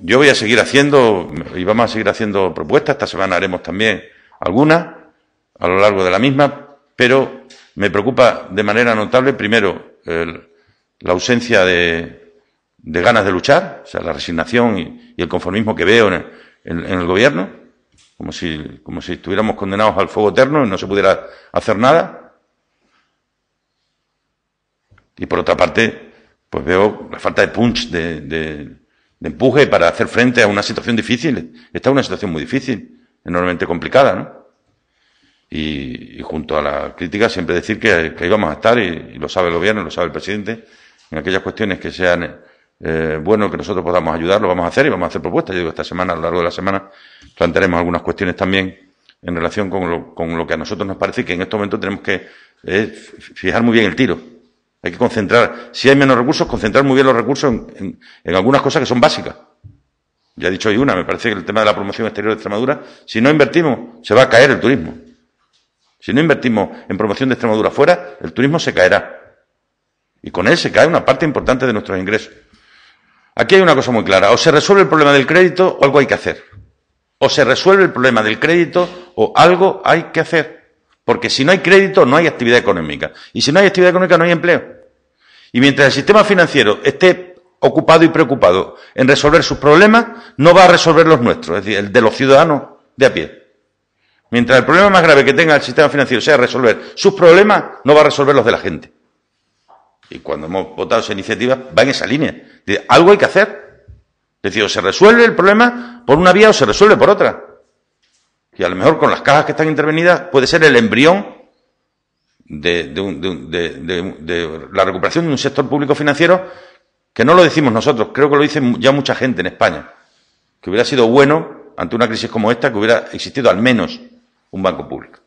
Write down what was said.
Yo voy a seguir haciendo y vamos a seguir haciendo propuestas. Esta semana haremos también algunas a lo largo de la misma, pero me preocupa de manera notable, primero, la ausencia de, ganas de luchar, o sea, la resignación y, el conformismo que veo en el, gobierno, como como si estuviéramos condenados al fuego eterno y no se pudiera hacer nada. Y por otra parte, pues veo la falta de punch, de, de, empuje para hacer frente a una situación difícil. Esta es una situación muy difícil, enormemente complicada, ¿no? Y, junto a la crítica siempre decir que, ahí vamos a estar, y, lo sabe el gobierno, lo sabe el presidente, en aquellas cuestiones que sean eh, bueno que nosotros podamos ayudar, lo vamos a hacer y vamos a hacer propuestas. Yo digo, esta semana, a lo largo de la semana, plantearemos algunas cuestiones también en relación con lo, con lo que a nosotros nos parece que en este momento tenemos que eh, fijar muy bien el tiro. Hay que concentrar, si hay menos recursos, concentrar muy bien los recursos en, algunas cosas que son básicas. Ya he dicho hoy una, me parece que el tema de la promoción exterior de Extremadura, si no invertimos, se va a caer el turismo. Si no invertimos en promoción de Extremadura fuera, el turismo se caerá. Y con él se cae una parte importante de nuestros ingresos. Aquí hay una cosa muy clara. O se resuelve el problema del crédito o algo hay que hacer. O se resuelve el problema del crédito o algo hay que hacer. Porque si no hay crédito, no hay actividad económica. Y si no hay actividad económica, no hay empleo. Y mientras el sistema financiero esté ocupado y preocupado en resolver sus problemas, no va a resolver los nuestros, es decir, el de los ciudadanos de a pie. Mientras el problema más grave que tenga el sistema financiero sea resolver sus problemas, no va a resolver los de la gente. Y cuando hemos votado esa iniciativa, va en esa línea. De, algo hay que hacer. Es decir, o se resuelve el problema por una vía o se resuelve por otra. Y a lo mejor con las cajas que están intervenidas puede ser el embrión de, la recuperación de un sector público financiero que no lo decimos nosotros, creo que lo dice ya mucha gente en España, que hubiera sido bueno ante una crisis como esta que hubiera existido al menos un banco público.